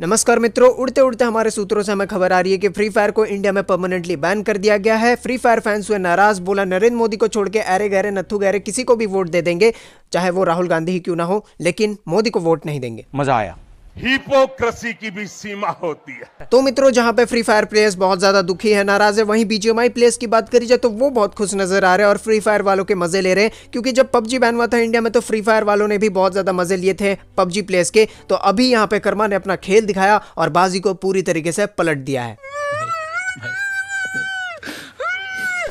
नमस्कार मित्रों उड़ते उड़ते हमारे सूत्रों से हमें खबर आ रही है कि फ्री फायर को इंडिया में परमानेंटली बैन कर दिया गया है फ्री फायर फैंस हुए नाराज बोला नरेंद्र मोदी को छोड़ के अरे गहरे नथु गहरे किसी को भी वोट दे देंगे चाहे वो राहुल गांधी ही क्यों ना हो लेकिन मोदी को वोट नहीं देंगे मजा आया हिपोक्रेसी की भी सीमा होती है तो मित्रों जहां पे फ्री फायर प्लेयर्स बहुत ज्यादा दुखी है नाराज है वहीं बीजीएमआई प्लेयर्स की बात करी जाए तो वो बहुत खुश नजर आ रहे हैं और फ्री फायर वालों के मजे ले रहे हैं क्योंकि जब पबजी बैन हुआ था इंडिया में तो फ्री फायर वालों ने भी बहुत ज्यादा मजे लिए थे पबजी प्लेयर्स के तो अभी यहाँ पे कर्मा ने अपना खेल दिखाया और बाजी को पूरी तरीके से पलट दिया है भाई, भाई।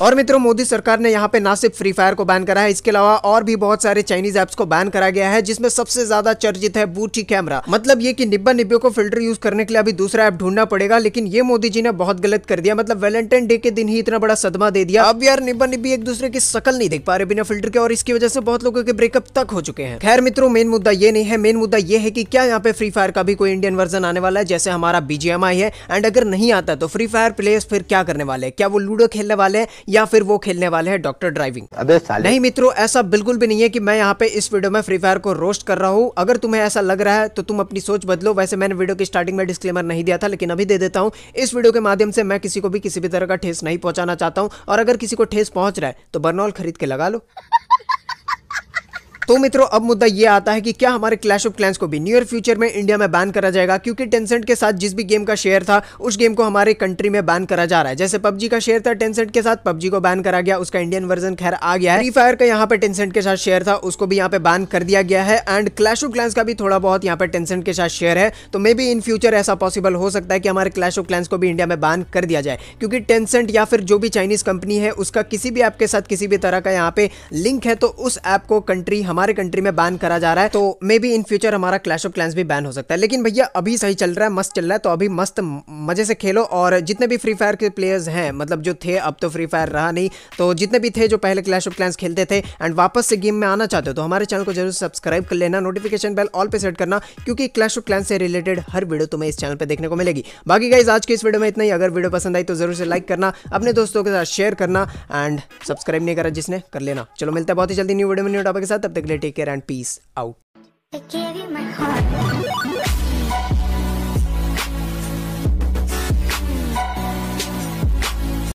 और मित्रों मोदी सरकार ने यहाँ पे ना सिर्फ फ्री फायर को बैन करा है इसके अलावा और भी बहुत सारे चाइनीज एप्स को बैन करा गया है जिसमें सबसे ज्यादा चर्चित है बूटी कैमरा मतलब ये कि निब्बा निब्बे को फिल्टर यूज करने के लिए अभी दूसरा ऐप ढूंढना पड़ेगा लेकिन ये मोदी जी ने बहुत गलत कर दिया मतलब वेलेंटाइन डे के दिन ही इतना बड़ा सदमा दे दिया अब यार निब्बा निब्बी एक दूसरे की सकल नहीं देख पा रहे बिना फिल्टर के और इसकी वजह से बहुत लोगों के ब्रेकअप तक हो चुके हैं खैर मित्रों मेन मुद्दा ये नहीं है मेन मुद्दा ये है की क्या यहाँ पे फ्री फायर का भी कोई इंडियन वर्जन आने वाला है जैसे हमारा बीजीएमआई है एंड अगर नहीं आता तो फ्री फायर प्लेयर्स फिर क्या करने वाले क्या वो लूडो खेलने वाले हैं या फिर वो खेलने वाले हैं डॉक्टर ड्राइविंग अबे साले नहीं मित्रों ऐसा बिल्कुल भी नहीं है कि मैं यहाँ पे इस वीडियो में फ्री फायर को रोस्ट कर रहा हूँ अगर तुम्हें ऐसा लग रहा है तो तुम अपनी सोच बदलो वैसे मैंने वीडियो की स्टार्टिंग में डिस्क्लेमर नहीं दिया था लेकिन अभी दे देता हूँ इस वीडियो के माध्यम से मैं किसी को भी किसी भी तरह का ठेस नहीं पहुंचाना चाहता हूँ और अगर किसी को ठेस पहुंच रहा है तो बर्नौल खरीद के लगा लो तो मित्रों अब मुद्दा ये आता है कि क्या हमारे क्लैश ऑफ क्लैंस को भी नियर फ्यूचर में इंडिया में बैन करा जाएगा क्योंकि टेंसेंट के साथ जिस भी गेम का शेयर था उस गेम को हमारे कंट्री में बैन करा जा रहा है जैसे पबजी का शेयर था टेंसेंट के साथ पबजी को बैन करा गया उसका इंडियन वर्जन खैर आ गया है फ्री फायर का यहाँ पर टेंसेंट के साथ शेयर था उसको भी यहाँ पे बैन कर दिया गया है एंड क्लैश ऑफ क्लैंस का भी थोड़ा बहुत यहाँ पे टेंसेंट के साथ शेयर है तो मे बी इन फ्यूचर ऐसा पॉसिबल हो सकता है कि हमारे क्लैश ऑफ क्लैंस को भी इंडिया में बैन कर दिया जाए क्योंकि टेंसेंट या फिर जो भी चाइनीज कंपनी है उसका किसी भी ऐप के साथ किसी भी तरह का यहाँ पे लिंक है तो उस ऐप को कंट्री हमारे हमारे कंट्री में बैन करा जा रहा है तो मे बी इन फ्यूचर हमारा क्लैश ऑफ क्लैंस भी बैन हो सकता है लेकिन भैया अभी सही चल रहा है मस्त चल रहा है तो अभी मस्त मजे से खेलो और जितने भी फ्री फायर के प्लेयर्स हैं मतलब जो थे अब तो फ्री फायर रहा नहीं तो जितने भी थे जो पहले क्लैश ऑफ क्लैंस खेलते थे एंड वापस से गेम में आना चाहते हो तो हमारे चैनल को जरूर सब्सक्राइब कर लेना नोटिफिकेशन बेल ऑल पे सेट करना क्योंकि क्लैश ऑफ क्लैंस से रिलेटेड हर वीडियो तुम्हें इस चैनल पर देखने को मिलेगी बाकी गाइज आज के इस वीडियो में इतना ही अगर वीडियो पसंद आई तो जरूर से लाइक करना अपने दोस्तों के साथ शेयर करना एंड सब्सक्राइब नहीं करा जिसने कर लेना चलो मिलता है बहुत ही जल्दी न्यू वीडियो में न्यू टॉपिक के साथ तब तक Take care and peace out.